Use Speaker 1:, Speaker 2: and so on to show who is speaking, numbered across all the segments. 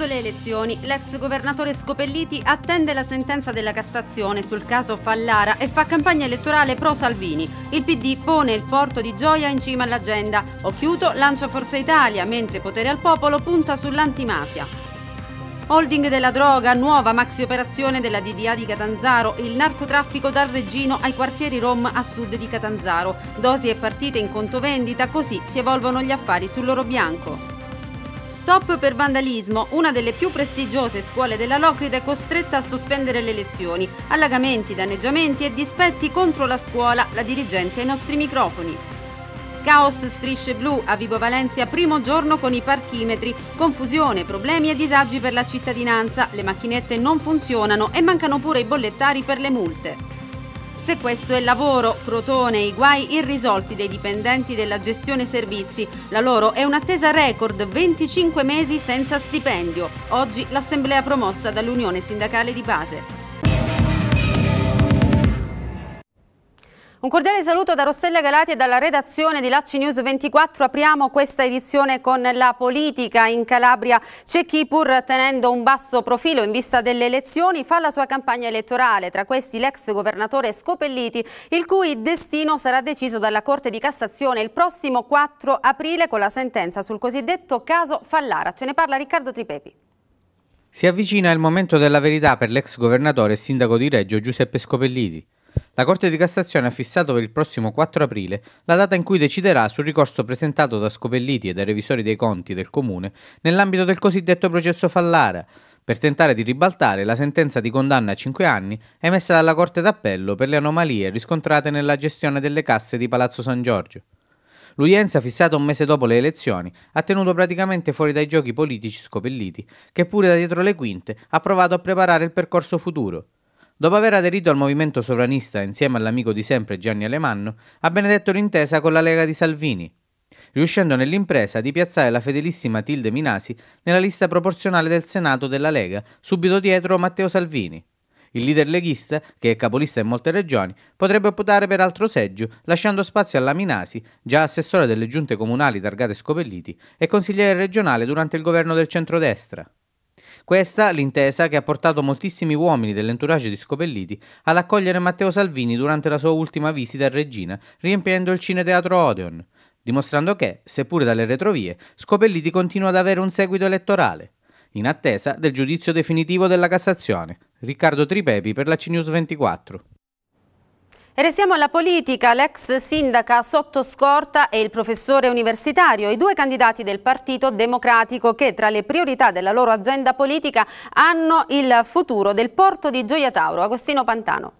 Speaker 1: Presso le elezioni, l'ex governatore Scopelliti attende la sentenza della Cassazione sul caso Fallara e fa campagna elettorale pro Salvini. Il PD pone il porto di Gioia in cima all'agenda. Occhiuto lancia Forza Italia, mentre Potere al Popolo punta sull'antimafia. Holding della droga, nuova maxi operazione della DDA di Catanzaro, il narcotraffico dal Reggino ai quartieri Rom a sud di Catanzaro. Dosi e partite in conto vendita, così si evolvono gli affari sull'oro bianco. Stop per vandalismo, una delle più prestigiose scuole della Locrida è costretta a sospendere le lezioni. Allagamenti, danneggiamenti e dispetti contro la scuola, la dirigente ai nostri microfoni. Caos strisce blu a Vibo Valencia primo giorno con i parchimetri, confusione, problemi e disagi per la cittadinanza, le macchinette non funzionano e mancano pure i bollettari per le multe. Se questo è lavoro, Crotone, i guai irrisolti dei dipendenti della gestione servizi, la loro è un'attesa record, 25 mesi senza stipendio. Oggi l'assemblea promossa dall'Unione Sindacale di Base. Un cordiale saluto da Rossella Galati e dalla redazione di Lacci News 24. Apriamo questa edizione con la politica. In Calabria c'è chi pur tenendo un basso profilo in vista delle elezioni fa la sua campagna elettorale. Tra questi l'ex governatore Scopelliti, il cui destino sarà deciso dalla Corte di Cassazione il prossimo 4 aprile con la sentenza sul cosiddetto caso Fallara. Ce ne parla Riccardo Tripepi.
Speaker 2: Si avvicina il momento della verità per l'ex governatore e sindaco di Reggio Giuseppe Scopelliti. La Corte di Cassazione ha fissato per il prossimo 4 aprile la data in cui deciderà sul ricorso presentato da Scopelliti e dai revisori dei conti del Comune nell'ambito del cosiddetto processo Fallara, per tentare di ribaltare la sentenza di condanna a 5 anni emessa dalla Corte d'Appello per le anomalie riscontrate nella gestione delle casse di Palazzo San Giorgio. L'udienza, fissata un mese dopo le elezioni, ha tenuto praticamente fuori dai giochi politici Scopelliti, che pure da dietro le quinte ha provato a preparare il percorso futuro. Dopo aver aderito al movimento sovranista insieme all'amico di sempre Gianni Alemanno, ha benedetto l'intesa con la Lega di Salvini, riuscendo nell'impresa di piazzare la fedelissima Tilde Minasi nella lista proporzionale del Senato della Lega, subito dietro Matteo Salvini. Il leader leghista, che è capolista in molte regioni, potrebbe optare per altro seggio, lasciando spazio alla Minasi, già assessore delle giunte comunali targate Scopelliti e consigliere regionale durante il governo del centrodestra. Questa l'intesa che ha portato moltissimi uomini dell'entourage di Scopelliti ad accogliere Matteo Salvini durante la sua ultima visita a Regina, riempiendo il cineteatro Odeon, dimostrando che, seppure dalle retrovie, Scopelliti continua ad avere un seguito elettorale, in attesa del giudizio definitivo della Cassazione. Riccardo Tripepi per la CNews 24.
Speaker 1: E restiamo alla politica, l'ex sindaca sotto scorta e il professore universitario, i due candidati del Partito Democratico che tra le priorità della loro agenda politica hanno il futuro del porto di Gioia Tauro. Agostino Pantano.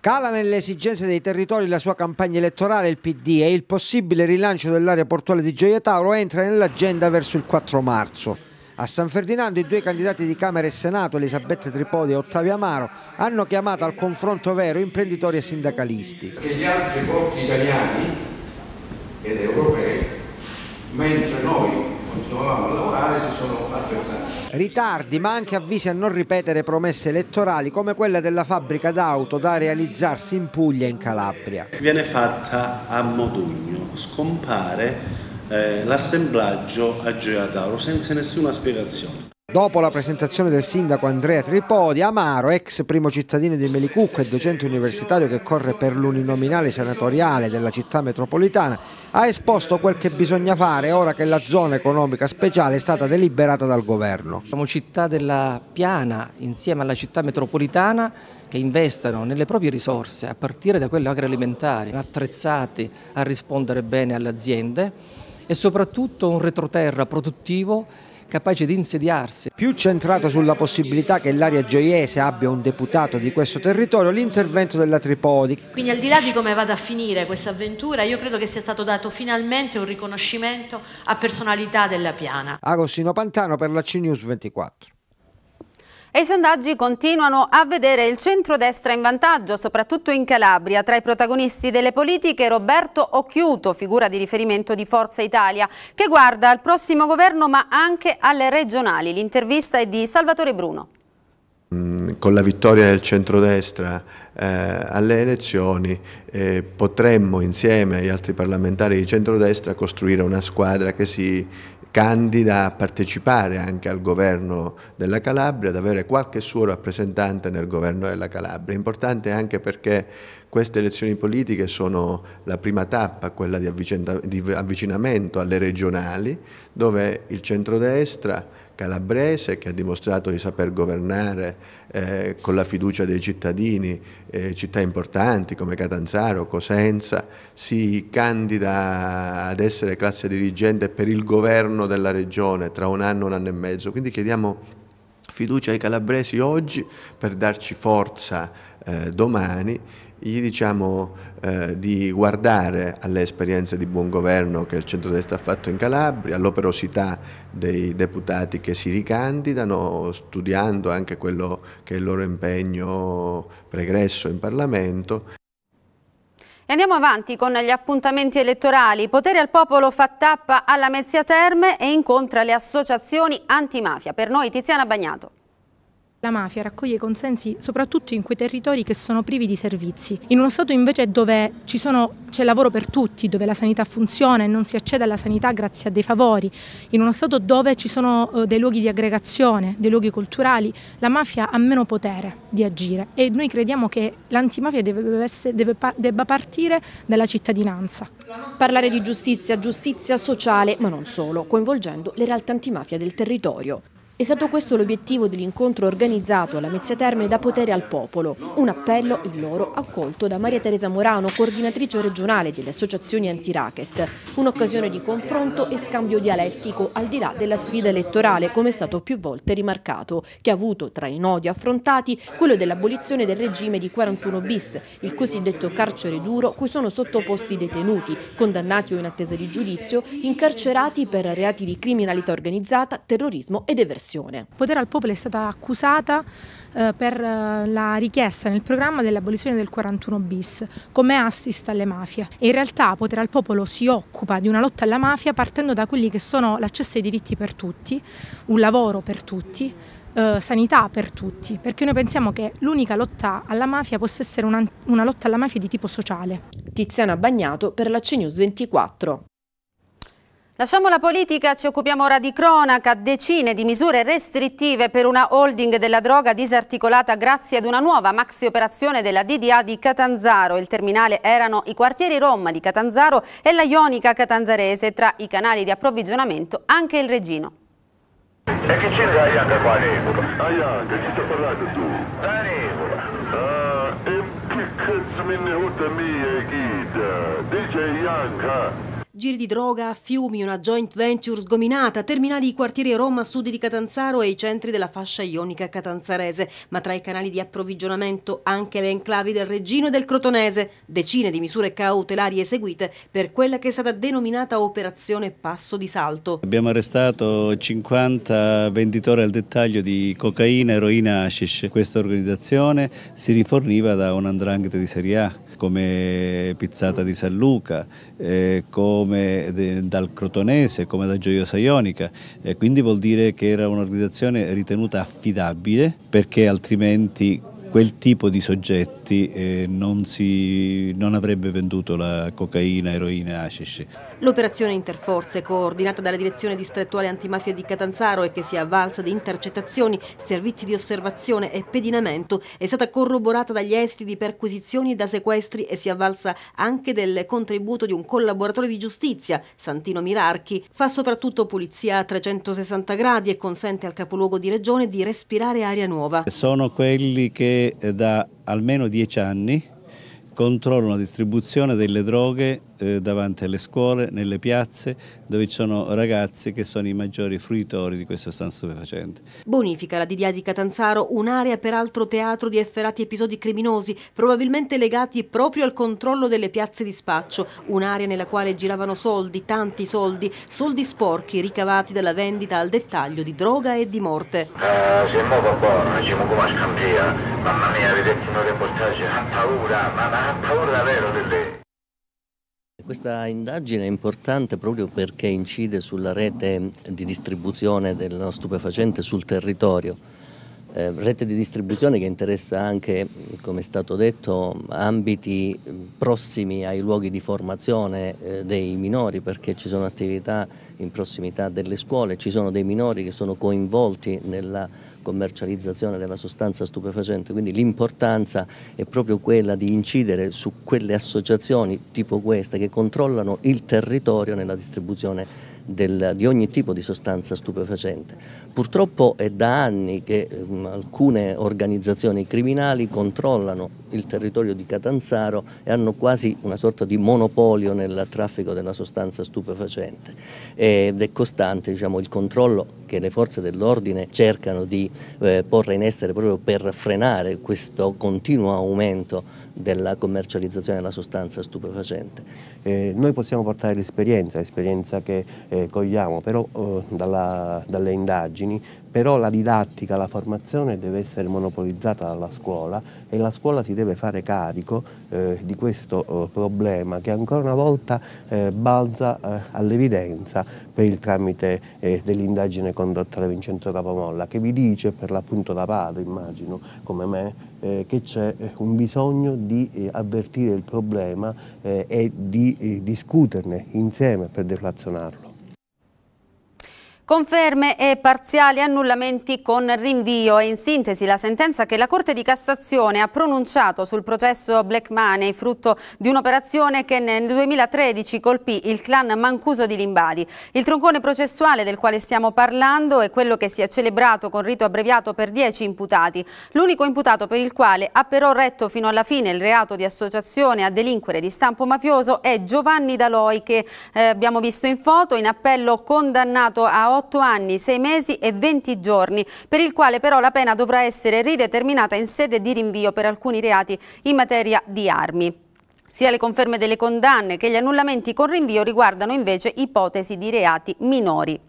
Speaker 3: Cala nelle esigenze dei territori la sua campagna elettorale, il PD, e il possibile rilancio dell'area portuale di Gioia Tauro entra nell'agenda verso il 4 marzo. A San Ferdinando i due candidati di Camera e Senato, Elisabetta Tripodi e Ottavio Amaro, hanno chiamato al confronto vero imprenditori e sindacalisti. Che gli altri porti italiani ed europei, mentre noi continuavamo a lavorare, si sono attrezzati. Ritardi ma anche avvisi a non ripetere promesse elettorali come quella della fabbrica d'auto da realizzarsi in Puglia e in Calabria.
Speaker 4: Viene fatta a Modugno, scompare eh, l'assemblaggio a Tauro senza nessuna spiegazione.
Speaker 3: Dopo la presentazione del sindaco Andrea Tripodi, Amaro, ex primo cittadino di Melicucco e docente universitario che corre per l'uninominale senatoriale della città metropolitana, ha esposto quel che bisogna fare ora che la zona economica speciale è stata deliberata dal governo. Siamo città della piana insieme alla città metropolitana che investano nelle proprie risorse, a partire da quelle agroalimentari, attrezzate a rispondere bene alle aziende e soprattutto un retroterra produttivo capace di insediarsi. Più centrato sulla possibilità che l'area gioiese abbia un deputato di questo territorio, l'intervento della Tripodi.
Speaker 5: Quindi al di là di come vada a finire questa avventura, io credo che sia stato dato finalmente un riconoscimento a personalità della piana.
Speaker 3: Agostino Pantano per la CNews 24.
Speaker 1: E i sondaggi continuano a vedere il centrodestra in vantaggio, soprattutto in Calabria. Tra i protagonisti delle politiche Roberto Occhiuto, figura di riferimento di Forza Italia, che guarda al prossimo governo ma anche alle regionali. L'intervista è di Salvatore Bruno.
Speaker 6: Mm, con la vittoria del centrodestra eh, alle elezioni eh, potremmo insieme agli altri parlamentari di centrodestra costruire una squadra che si candida a partecipare anche al governo della Calabria, ad avere qualche suo rappresentante nel governo della Calabria. Importante anche perché queste elezioni politiche sono la prima tappa, quella di, avvicinamento alle regionali, dove il centrodestra calabrese che ha dimostrato di saper governare eh, con la fiducia dei cittadini eh, città importanti come Catanzaro, Cosenza, si candida ad essere classe dirigente per il governo della regione tra un anno, e un anno e mezzo. Quindi chiediamo fiducia ai calabresi oggi per darci forza eh, domani gli diciamo eh, di guardare alle esperienze di buon governo che il centrodestra ha fatto in Calabria, all'operosità dei deputati che si ricandidano, studiando anche quello che è il loro impegno pregresso in Parlamento.
Speaker 1: E andiamo avanti con gli appuntamenti elettorali. Potere al Popolo fa tappa alla Mezzia Terme e incontra le associazioni antimafia. Per noi Tiziana Bagnato.
Speaker 5: La mafia raccoglie consensi soprattutto in quei territori che sono privi di servizi. In uno Stato invece dove c'è lavoro per tutti, dove la sanità funziona e non si accede alla sanità grazie a dei favori, in uno Stato dove ci sono eh, dei luoghi di aggregazione, dei luoghi culturali, la mafia ha meno potere di agire e noi crediamo che l'antimafia debba partire dalla cittadinanza. Parlare di giustizia, giustizia sociale, ma non solo, coinvolgendo le realtà antimafia del territorio. È stato questo l'obiettivo dell'incontro organizzato alla Mezzia Terme da Potere al Popolo, un appello, il loro, accolto da Maria Teresa Morano, coordinatrice regionale delle associazioni anti-racket, un'occasione di confronto e scambio dialettico al di là della sfida elettorale, come è stato più volte rimarcato, che ha avuto tra i nodi affrontati quello dell'abolizione del regime di 41 bis, il cosiddetto carcere duro cui sono sottoposti detenuti, condannati o in attesa di giudizio, incarcerati per reati di criminalità organizzata, terrorismo ed eversione repressione. Potere al Popolo è stata accusata eh, per eh, la richiesta nel programma dell'abolizione del 41 bis come assist alle mafie. E in realtà Potere al Popolo si occupa di una lotta alla mafia partendo da quelli che sono l'accesso ai diritti per tutti, un lavoro per tutti, eh, sanità per tutti, perché noi pensiamo che l'unica lotta alla mafia possa essere una, una lotta alla mafia di tipo sociale. Tiziana Bagnato per la CNews 24.
Speaker 1: Lasciamo la politica, ci occupiamo ora di cronaca, decine di misure restrittive per una holding della droga disarticolata grazie ad una nuova maxi operazione della DDA di Catanzaro. Il terminale erano i quartieri Roma di Catanzaro e la Ionica Catanzarese, tra i canali di approvvigionamento anche il Regino. E che c'è da Ionica qua lì? Ah, Ionica,
Speaker 7: chi sta parlando tu? La Nicola. Uh, e che cazzo me ne ho da
Speaker 2: mia, Dice Ionica.
Speaker 8: Giri di droga a Fiumi, una joint venture sgominata, terminali di quartieri Roma, sud di Catanzaro e i centri della fascia ionica catanzarese, ma tra i canali di approvvigionamento anche le enclavi del Reggino e del Crotonese, decine di misure cautelari eseguite per quella che è stata denominata operazione Passo di Salto.
Speaker 4: Abbiamo arrestato 50 venditori al dettaglio di cocaina, eroina, hashish. Questa organizzazione si riforniva da un'andrangheta di serie A come Pizzata di San Luca, eh, come de, dal Crotonese, come da Gioiosa Ionica, eh, quindi vuol dire che era un'organizzazione ritenuta affidabile perché altrimenti quel tipo di soggetti eh, non, si, non avrebbe venduto la cocaina, eroina, hashish.
Speaker 8: L'operazione Interforze, coordinata dalla Direzione Distrettuale Antimafia di Catanzaro e che si è avvalsa di intercettazioni, servizi di osservazione e pedinamento, è stata corroborata dagli esiti di perquisizioni e da sequestri e si è avvalsa anche del contributo di un collaboratore di giustizia, Santino Mirarchi. Fa soprattutto pulizia a 360 gradi e consente al capoluogo di regione di respirare aria nuova.
Speaker 4: Sono quelli che eh, da almeno dieci anni controllano la distribuzione delle droghe eh, davanti alle scuole, nelle piazze, dove ci sono ragazzi che sono i maggiori fruitori di questo sostanze stupefacenti.
Speaker 8: Bonifica la DDA di Catanzaro, un'area peraltro teatro di efferati episodi criminosi, probabilmente legati proprio al controllo delle piazze di spaccio, un'area nella quale giravano soldi, tanti soldi, soldi sporchi ricavati dalla vendita al dettaglio di droga e di morte. Eh, se mo papà,
Speaker 3: non ci mamma mia, vedete un reportage, ha paura, ma ha paura davvero
Speaker 1: delle...
Speaker 9: Questa indagine è importante proprio perché incide sulla rete di distribuzione dello stupefacente sul territorio. Eh, rete di distribuzione che interessa anche, come è stato detto, ambiti eh, prossimi ai luoghi di formazione eh, dei minori, perché ci sono attività in prossimità delle scuole, ci sono dei minori che sono coinvolti nella commercializzazione della sostanza stupefacente, quindi l'importanza è proprio quella di incidere su quelle associazioni tipo questa che controllano il territorio nella distribuzione del, di ogni tipo di sostanza stupefacente. Purtroppo è da anni che um, alcune organizzazioni criminali controllano il territorio di Catanzaro e hanno quasi una sorta di monopolio nel traffico della sostanza stupefacente ed è costante diciamo, il controllo che le forze dell'ordine cercano di eh, porre in essere proprio per frenare questo continuo aumento della commercializzazione della sostanza stupefacente. Eh, noi possiamo portare l'esperienza, l'esperienza che eh, cogliamo però, eh, dalla, dalle indagini, però la didattica, la formazione deve essere monopolizzata dalla scuola e la scuola si deve fare carico eh, di questo eh, problema che ancora una volta eh, balza all'evidenza per il tramite dell'indagine condotta da Vincenzo Capomolla che vi dice per l'appunto da padre, immagino, come me, eh, che c'è eh, un bisogno di eh, avvertire il problema eh, e di eh, discuterne insieme per deflazionarlo.
Speaker 1: Conferme e parziali annullamenti con rinvio è in sintesi la sentenza che la Corte di Cassazione ha pronunciato sul processo Black Money, frutto di un'operazione che nel 2013 colpì il clan Mancuso di Limbadi. Il troncone processuale del quale stiamo parlando è quello che si è celebrato con rito abbreviato per 10 imputati, l'unico imputato per il quale ha però retto fino alla fine il reato di associazione a delinquere di stampo mafioso è Giovanni Daloi che eh, abbiamo visto in foto, in appello condannato a 8 anni, 6 mesi e 20 giorni, per il quale però la pena dovrà essere rideterminata in sede di rinvio per alcuni reati in materia di armi. Sia le conferme delle condanne che gli annullamenti con rinvio riguardano invece ipotesi di reati minori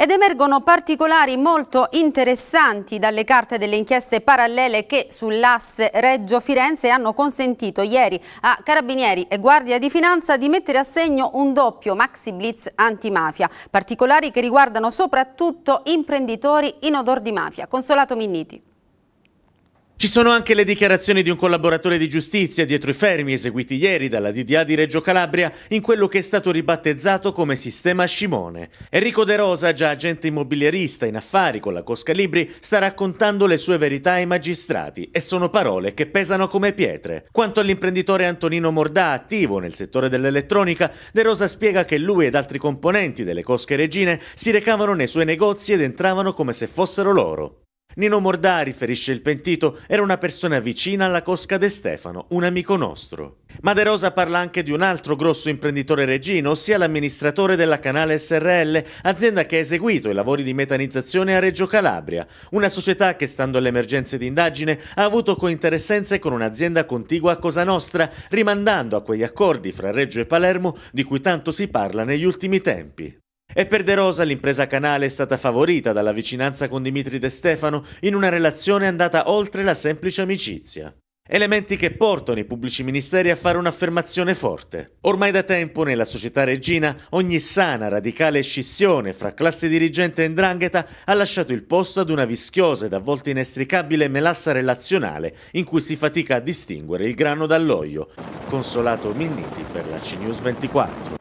Speaker 1: ed emergono particolari molto interessanti dalle carte delle inchieste parallele che sull'asse Reggio-Firenze hanno consentito ieri a Carabinieri e Guardia di Finanza di mettere a segno un doppio maxi blitz antimafia, particolari che riguardano soprattutto imprenditori in odor di mafia. Consolato Minniti.
Speaker 7: Ci sono anche le dichiarazioni di un collaboratore di giustizia dietro i fermi eseguiti ieri dalla DDA di Reggio Calabria in quello che è stato ribattezzato come sistema Scimone. Enrico De Rosa, già agente immobiliarista in affari con la Cosca Libri, sta raccontando le sue verità ai magistrati e sono parole che pesano come pietre. Quanto all'imprenditore Antonino Mordà, attivo nel settore dell'elettronica, De Rosa spiega che lui ed altri componenti delle Cosche Regine si recavano nei suoi negozi ed entravano come se fossero loro. Nino Mordà, riferisce il pentito, era una persona vicina alla Cosca De Stefano, un amico nostro. Ma De Rosa parla anche di un altro grosso imprenditore regino, ossia l'amministratore della Canale SRL, azienda che ha eseguito i lavori di metanizzazione a Reggio Calabria, una società che, stando alle emergenze di indagine, ha avuto cointeressenze con un'azienda contigua a Cosa Nostra, rimandando a quegli accordi fra Reggio e Palermo di cui tanto si parla negli ultimi tempi. E per De Rosa l'impresa canale è stata favorita dalla vicinanza con Dimitri De Stefano in una relazione andata oltre la semplice amicizia. Elementi che portano i pubblici ministeri a fare un'affermazione forte. Ormai da tempo nella società regina ogni sana, radicale scissione fra classe dirigente e ndrangheta ha lasciato il posto ad una vischiosa ed a volte inestricabile melassa relazionale in cui si fatica a distinguere il grano dall'olio. Consolato Minniti per la CNews 24.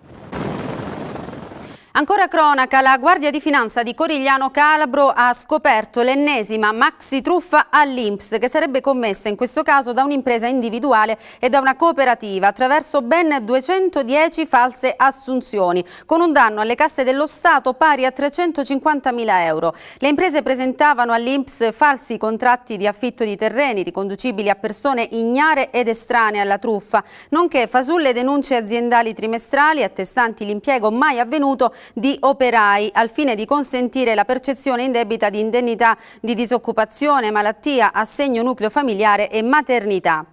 Speaker 1: Ancora cronaca, la Guardia di Finanza di Corigliano Calabro ha scoperto l'ennesima maxi truffa all'Inps che sarebbe commessa in questo caso da un'impresa individuale e da una cooperativa attraverso ben 210 false assunzioni con un danno alle casse dello Stato pari a 350.000 euro. Le imprese presentavano all'Inps falsi contratti di affitto di terreni riconducibili a persone ignare ed estranee alla truffa, nonché fasulle denunce aziendali trimestrali attestanti l'impiego mai avvenuto di operai al fine di consentire la percezione indebita di indennità di disoccupazione, malattia, assegno nucleo familiare e maternità.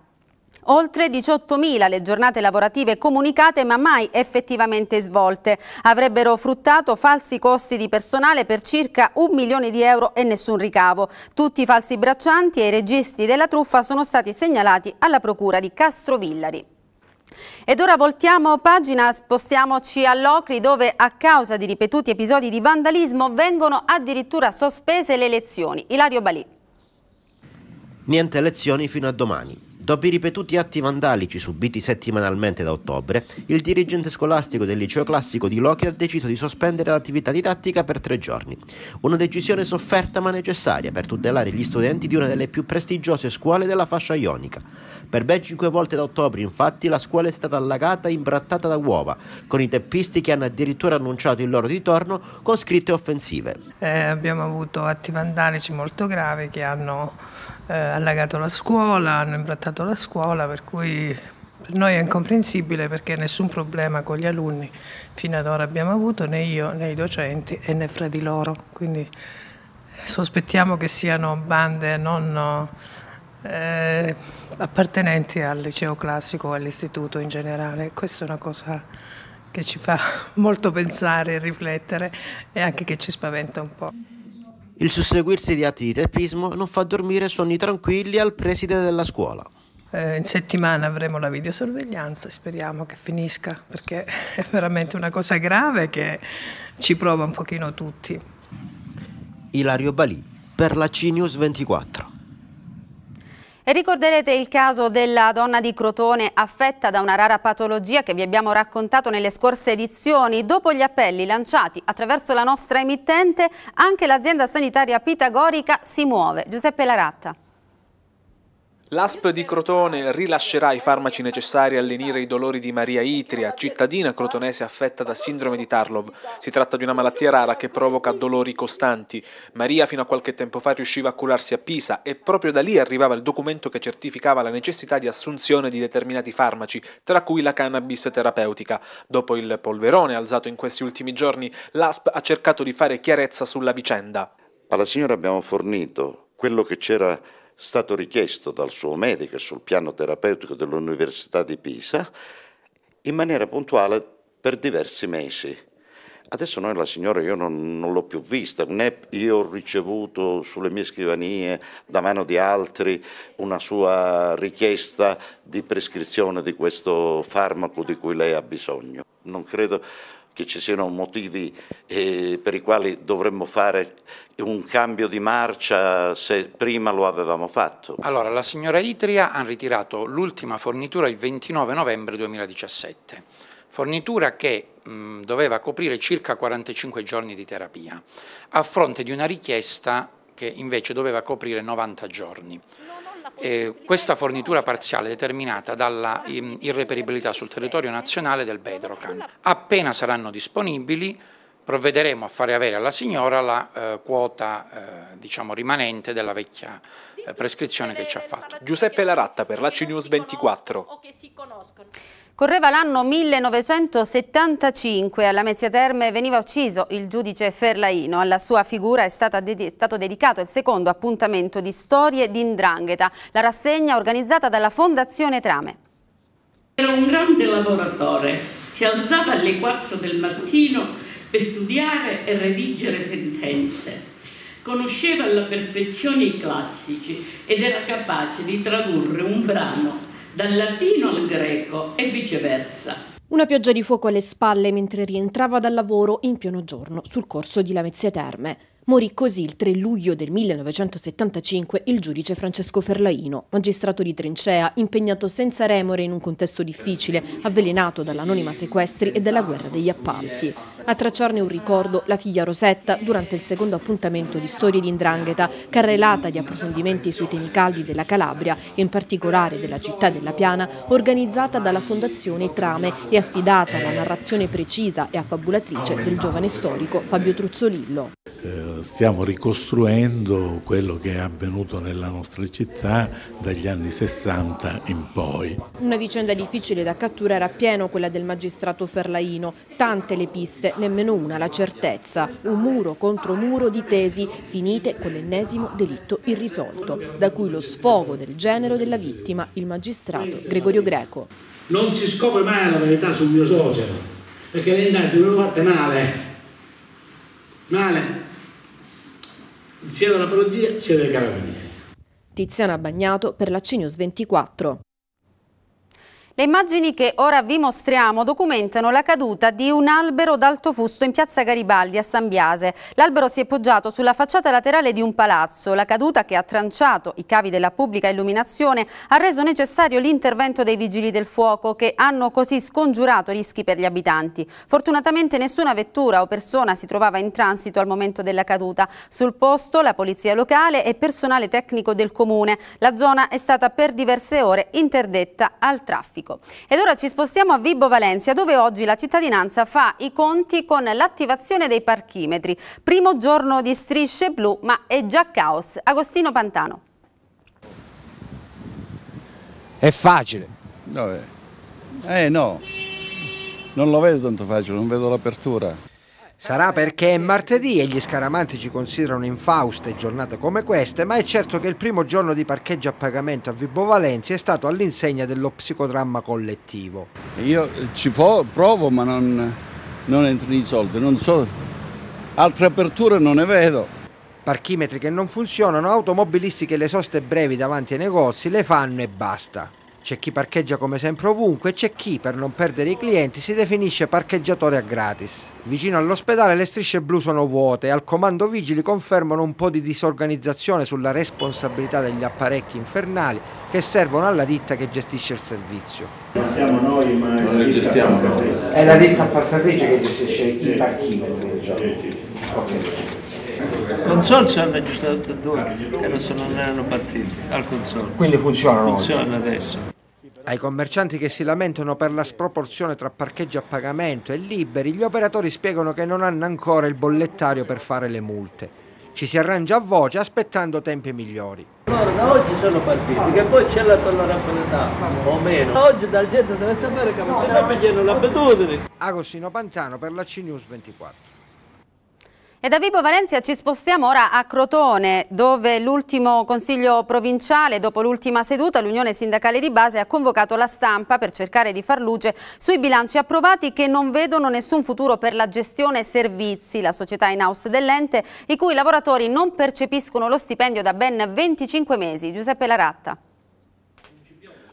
Speaker 1: Oltre 18.000 le giornate lavorative comunicate ma mai effettivamente svolte. Avrebbero fruttato falsi costi di personale per circa un milione di euro e nessun ricavo. Tutti i falsi braccianti e i registi della truffa sono stati segnalati alla procura di Castrovillari. Ed ora voltiamo pagina, spostiamoci all'Ocri dove a causa di ripetuti episodi di vandalismo vengono addirittura sospese le elezioni. Ilario Balì.
Speaker 7: Niente elezioni fino a domani. Dopo i ripetuti atti vandalici subiti settimanalmente da ottobre, il dirigente scolastico del liceo classico di Locri ha deciso di sospendere l'attività didattica per tre giorni. Una decisione sofferta ma necessaria per tutelare gli studenti di una delle più prestigiose scuole della fascia ionica. Per ben cinque volte da ottobre, infatti, la scuola è stata allagata e imbrattata da uova, con i teppisti che hanno addirittura annunciato il loro ritorno con scritte offensive.
Speaker 10: Eh, abbiamo avuto atti vandalici molto gravi che hanno eh, allagato la scuola, hanno imbrattato la scuola, per cui per noi è incomprensibile perché nessun problema con gli alunni fino ad ora abbiamo avuto, né io né i docenti e né fra di loro. Quindi sospettiamo che siano bande non eh, appartenenti al liceo classico o all'istituto in generale. Questa è una cosa che ci fa molto pensare e riflettere e anche che ci spaventa un po'.
Speaker 7: Il susseguirsi di atti di teppismo non fa dormire sonni tranquilli al preside della scuola.
Speaker 10: Eh, in settimana avremo la videosorveglianza, speriamo che finisca, perché è veramente una cosa grave che ci prova un pochino tutti.
Speaker 7: Ilario Balì per la CNews 24.
Speaker 1: Ricorderete il caso della donna di Crotone affetta da una rara patologia che vi abbiamo raccontato nelle scorse edizioni. Dopo gli appelli lanciati attraverso la nostra emittente, anche l'azienda sanitaria pitagorica si muove. Giuseppe Laratta.
Speaker 10: L'ASP di Crotone rilascerà i farmaci necessari a lenire i dolori di Maria Itria, cittadina crotonese affetta da sindrome di Tarlov. Si tratta di una malattia rara che provoca dolori costanti. Maria fino a qualche tempo fa riusciva a curarsi a Pisa e proprio da lì arrivava il documento che certificava la necessità di assunzione di determinati farmaci, tra cui la cannabis terapeutica. Dopo il polverone alzato in questi ultimi giorni, l'ASP ha cercato di fare chiarezza sulla vicenda.
Speaker 4: Alla signora abbiamo fornito quello che c'era stato richiesto dal suo medico sul piano terapeutico dell'Università di Pisa in maniera puntuale per diversi mesi. Adesso noi la signora io non, non l'ho più vista, né io ho ricevuto sulle mie scrivanie da mano di altri una sua richiesta di prescrizione di questo farmaco di cui lei ha bisogno. Non credo che ci siano motivi eh, per i quali dovremmo fare un cambio di marcia se prima lo avevamo fatto?
Speaker 3: Allora, la signora Itria ha ritirato l'ultima fornitura il 29 novembre 2017, fornitura che mh, doveva coprire circa 45 giorni di terapia, a fronte di una richiesta che invece doveva coprire 90 giorni. Eh, questa fornitura parziale è determinata dalla irreperibilità sul territorio nazionale del Bedrocan. Appena saranno disponibili provvederemo a fare avere alla signora la eh, quota eh, diciamo rimanente della vecchia eh, prescrizione che ci ha fatto. Giuseppe Laratta per la CNews 24.
Speaker 1: Correva l'anno 1975, alla Mezzia Terme veniva ucciso il giudice Ferlaino. Alla sua figura è, è stato dedicato il secondo appuntamento di Storie d'Indrangheta, la rassegna organizzata dalla Fondazione Trame.
Speaker 9: Era un grande lavoratore, si alzava alle 4 del mattino per studiare e redigere sentenze. Conosceva alla perfezione i classici ed era capace di tradurre un brano dal latino al greco e viceversa.
Speaker 5: Una pioggia di fuoco alle spalle mentre rientrava dal lavoro in pieno giorno sul corso di Lamezia Terme. Morì così il 3 luglio del 1975 il giudice Francesco Ferlaino, magistrato di Trincea, impegnato senza remore in un contesto difficile, avvelenato dall'anonima sequestri e dalla guerra degli appalti. A tracciarne un ricordo la figlia Rosetta durante il secondo appuntamento di Storie di Indrangheta, carrellata di approfondimenti sui temi caldi della Calabria e in particolare della città della Piana, organizzata dalla Fondazione Trame e affidata alla narrazione precisa e affabulatrice del giovane storico Fabio Truzzolillo.
Speaker 7: Eh, stiamo ricostruendo quello che è avvenuto nella nostra città dagli anni 60 in poi.
Speaker 5: Una vicenda difficile da catturare a pieno quella del magistrato Ferlaino, tante le piste, nemmeno una la certezza, un muro contro muro di tesi finite con l'ennesimo delitto irrisolto, da cui lo sfogo del genero della vittima, il magistrato Gregorio Greco.
Speaker 9: Non
Speaker 11: si scopre mai la verità sul mio socio, perché le indagini lo fa male. Male sia dalla polizia sia dai carabinieri.
Speaker 5: Tiziana Bagnato per la CNews 24.
Speaker 1: Le immagini che ora vi mostriamo documentano la caduta di un albero d'alto fusto in piazza Garibaldi a San Biase. L'albero si è poggiato sulla facciata laterale di un palazzo. La caduta che ha tranciato i cavi della pubblica illuminazione ha reso necessario l'intervento dei vigili del fuoco che hanno così scongiurato rischi per gli abitanti. Fortunatamente nessuna vettura o persona si trovava in transito al momento della caduta. Sul posto la polizia locale e personale tecnico del comune. La zona è stata per diverse ore interdetta al traffico pubblico. Ed ora ci spostiamo a Vibo Valencia dove oggi la cittadinanza fa i conti con l'attivazione dei parchimetri. Primo giorno di strisce blu ma è già caos. Agostino Pantano.
Speaker 3: È facile. Dove? Eh no, non lo vedo tanto facile, non vedo l'apertura. Sarà perché è martedì e gli scaramantici considerano infauste giornate come queste, ma è certo che il primo giorno di parcheggio a pagamento a Vibo Valenzi è stato all'insegna dello psicodramma collettivo. Io ci provo ma non, non entro nei soldi, non so, altre aperture non ne vedo. Parchimetri che non funzionano, automobilisti che le soste brevi davanti ai negozi le fanno e basta. C'è chi parcheggia come sempre ovunque e c'è chi, per non perdere i clienti, si definisce parcheggiatore a gratis. Vicino all'ospedale le strisce blu sono vuote e al comando vigili confermano un po' di disorganizzazione sulla responsabilità degli apparecchi infernali che servono alla ditta che gestisce il servizio. Non siamo noi, ma non le gestiamo noi. È la ditta appartatrice che gestisce i parchini. Il
Speaker 4: consorzio hanno aggiustato due che non sono, erano partiti al consorzio. Quindi funzionano? Funziona adesso.
Speaker 3: Ai commercianti che si lamentano per la sproporzione tra parcheggio a pagamento e liberi, gli operatori spiegano che non hanno ancora il bollettario per fare le multe. Ci si arrangia a voce aspettando tempi migliori.
Speaker 9: Guarda, oggi sono partiti, che poi c'è la tollerabilità, o meno.
Speaker 3: Oggi dal gente deve sapere che se no pigliano l'abitudine. Agostino Pantano per la CNews 24.
Speaker 1: E da Vibo Valencia ci spostiamo ora a Crotone, dove l'ultimo consiglio provinciale, dopo l'ultima seduta, l'Unione Sindacale di Base ha convocato la stampa per cercare di far luce sui bilanci approvati che non vedono nessun futuro per la gestione servizi, la società in-house dell'ente, i cui lavoratori non percepiscono lo stipendio da ben 25 mesi. Giuseppe Laratta.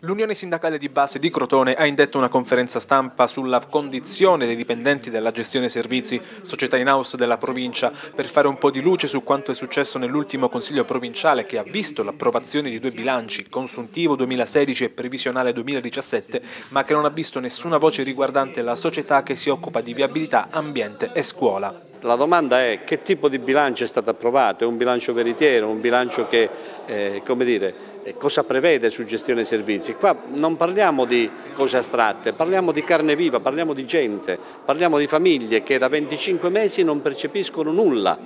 Speaker 10: L'Unione Sindacale di Base di Crotone ha indetto una conferenza stampa sulla condizione dei dipendenti della gestione servizi, società in house della provincia, per fare un po' di luce su quanto è successo nell'ultimo Consiglio provinciale che ha visto l'approvazione di due bilanci, consuntivo 2016 e previsionale 2017, ma che non ha visto nessuna voce riguardante la società che si occupa di viabilità, ambiente e scuola. La
Speaker 4: domanda è che tipo di bilancio è stato approvato, è un bilancio veritiero, un bilancio che eh, come dire, cosa prevede su gestione dei servizi. Qua non parliamo di cose astratte, parliamo di carne viva, parliamo di gente, parliamo di famiglie che da 25 mesi non percepiscono nulla,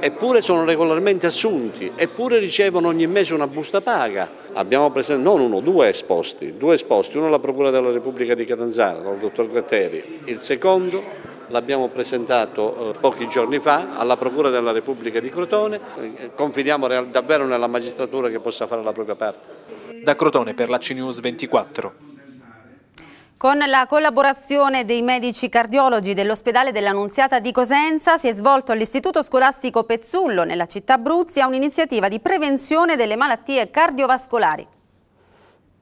Speaker 4: eppure sono regolarmente assunti, eppure ricevono ogni mese una busta paga. Abbiamo presentato non uno, due esposti, due esposti, uno alla Procura della Repubblica di Catanzaro, dal dottor Gratteri, il secondo l'abbiamo presentato eh, pochi giorni fa alla Procura della Repubblica di Crotone, eh, confidiamo davvero nella
Speaker 10: magistratura che possa fare la propria parte. Da Crotone per la CNews 24.
Speaker 1: Con la collaborazione dei medici cardiologi dell'ospedale dell'Annunziata di Cosenza si è svolto all'Istituto Scolastico Pezzullo nella città Bruzia un'iniziativa di prevenzione delle malattie cardiovascolari.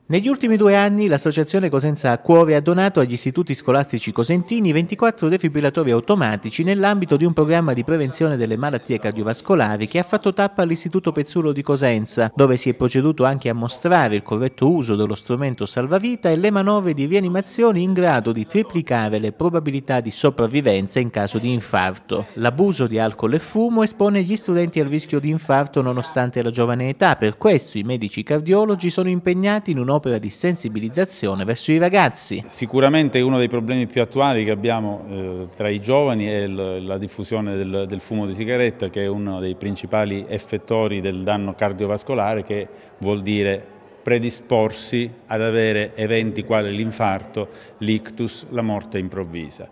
Speaker 11: Negli ultimi due anni l'associazione Cosenza a Cuore ha donato agli istituti scolastici cosentini 24 defibrillatori automatici nell'ambito di un programma di prevenzione delle malattie cardiovascolari che ha fatto tappa all'Istituto Pezzulo di Cosenza, dove si è proceduto anche a mostrare il corretto uso dello strumento salvavita e le manovre di rianimazione in grado di triplicare le probabilità di sopravvivenza in caso di infarto. L'abuso di alcol e fumo espone gli studenti al rischio di infarto nonostante la giovane età, per questo i medici cardiologi sono impegnati in un'opera un'opera di sensibilizzazione verso i ragazzi.
Speaker 7: Sicuramente uno dei problemi più attuali che abbiamo eh, tra i giovani è la diffusione del, del, fumo di sigaretta che è uno dei principali effettori del danno cardiovascolare che vuol dire predisporsi ad avere eventi quali l'infarto, l'ictus, la morte improvvisa.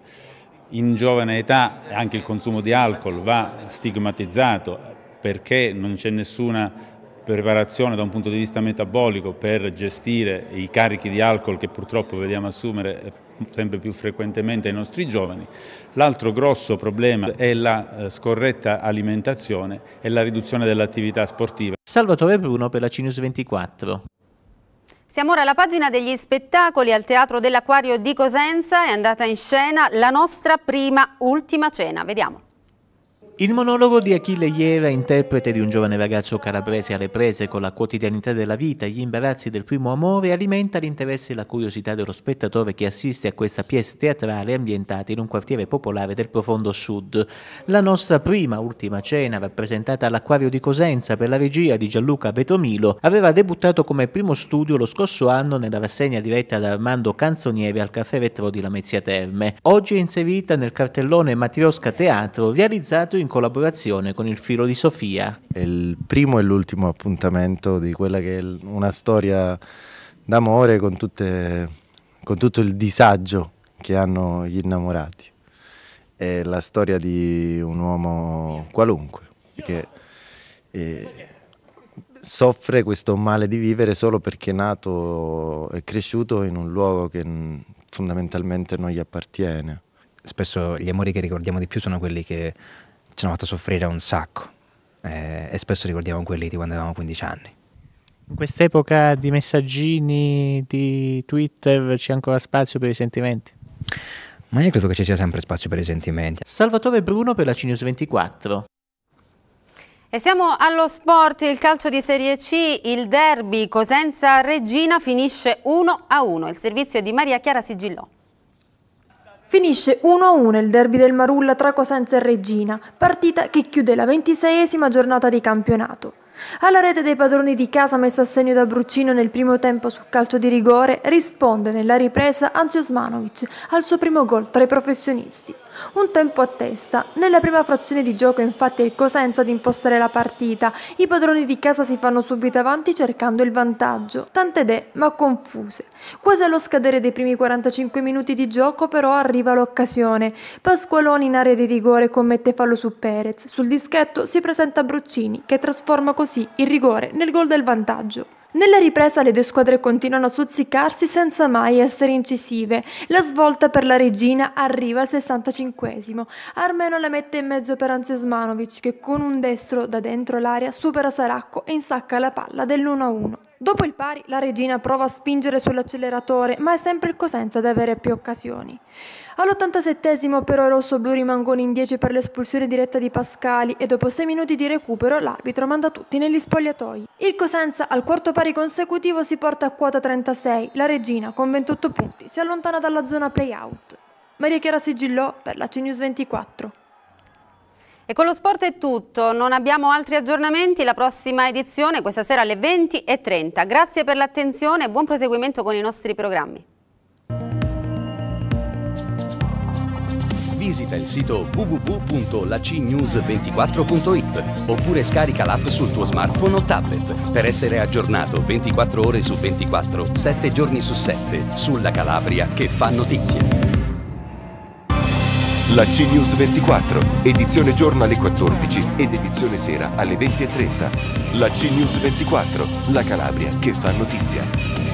Speaker 7: In giovane età anche il consumo di alcol va stigmatizzato perché non c'è nessuna preparazione da un punto di vista metabolico per gestire i carichi di alcol che purtroppo vediamo assumere eh, sempre più frequentemente ai nostri giovani. L'altro grosso problema
Speaker 11: è la eh, scorretta alimentazione e la riduzione dell'attività sportiva. Salvatore Bruno per la Cinus 24.
Speaker 1: Siamo ora alla pagina degli spettacoli al Teatro dell'Acquario di Cosenza è andata in scena la nostra prima ultima cena. Vediamo.
Speaker 11: Il monologo di Achille Iera, interprete di un giovane ragazzo calabrese alle prese con la quotidianità della vita e gli imbarazzi del primo amore, alimenta l'interesse e la curiosità dello spettatore che assiste a questa pièce teatrale ambientata in un quartiere popolare del profondo sud. La nostra prima ultima cena, rappresentata all'Aquario di Cosenza per la regia di Gianluca Vetromilo, aveva debuttato come primo studio lo scorso anno nella rassegna diretta da Armando Canzonieri al Caffè Retro di Lamezia Terme. Oggi è inserita nel cartellone Matriosca Teatro, realizzato in collaborazione con il Filo di Sofia.
Speaker 7: È il primo e l'ultimo appuntamento di quella che è una storia d'amore con, tutte, con tutto il disagio che hanno gli innamorati. È la storia di un uomo qualunque che eh, soffre questo male di vivere solo perché è nato e cresciuto in un luogo che
Speaker 3: fondamentalmente non gli appartiene. Spesso gli amori che ricordiamo di più sono quelli che ci hanno fatto soffrire un sacco eh, e spesso ricordiamo quelli di quando avevamo 15 anni.
Speaker 11: In quest'epoca di messaggini, di Twitter, c'è ancora spazio per i sentimenti?
Speaker 3: Ma io credo che ci sia sempre spazio per i sentimenti.
Speaker 11: Salvatore Bruno per la CNews 24.
Speaker 1: E siamo allo sport, il calcio di Serie C, il derby Cosenza-Regina finisce 1-1. Il servizio è di Maria Chiara Sigillò.
Speaker 12: Finisce 1-1 il derby del Marulla tra Cosenza e Regina, partita che chiude la ventiseiesima giornata di campionato. Alla rete dei padroni di casa messa a segno da Bruccino nel primo tempo sul calcio di rigore risponde nella ripresa Anzio Smanovic al suo primo gol tra i professionisti. Un tempo a testa. Nella prima frazione di gioco infatti è il Cosenza ad impostare la partita. I padroni di casa si fanno subito avanti cercando il vantaggio. Tante idee ma confuse. Quasi allo scadere dei primi 45 minuti di gioco però arriva l'occasione. Pasqualoni in area di rigore commette fallo su Perez. Sul dischetto si presenta Bruccini che trasforma così così il rigore nel gol del vantaggio. Nella ripresa le due squadre continuano a stuzzicarsi senza mai essere incisive. La svolta per la regina arriva al 65esimo. Armeno la mette in mezzo per Anziosmanovic che con un destro da dentro l'area supera Saracco e insacca la palla dell'1-1. Dopo il pari la regina prova a spingere sull'acceleratore ma è sempre il Cosenza ad avere più occasioni. All'87 esimo però Rosso rossoblù rimangono in 10 per l'espulsione diretta di Pascali e dopo 6 minuti di recupero l'arbitro manda tutti negli spogliatoi. Il Cosenza al quarto pari consecutivo si porta a quota 36, la Regina con 28 punti si allontana dalla zona playout. Maria Chiara Sigillò per la CNews 24.
Speaker 1: E con lo sport è tutto, non abbiamo altri aggiornamenti, la prossima edizione questa sera alle 20.30. Grazie per l'attenzione e buon proseguimento con i nostri programmi.
Speaker 7: visita il sito www.lacnews24.it oppure scarica l'app sul tuo smartphone o tablet per essere aggiornato 24 ore su 24, 7 giorni su 7 sulla Calabria
Speaker 6: che fa notizie. La CNews 24, edizione giorno alle 14 ed edizione sera alle 20.30. La CNews 24, la Calabria che fa notizia.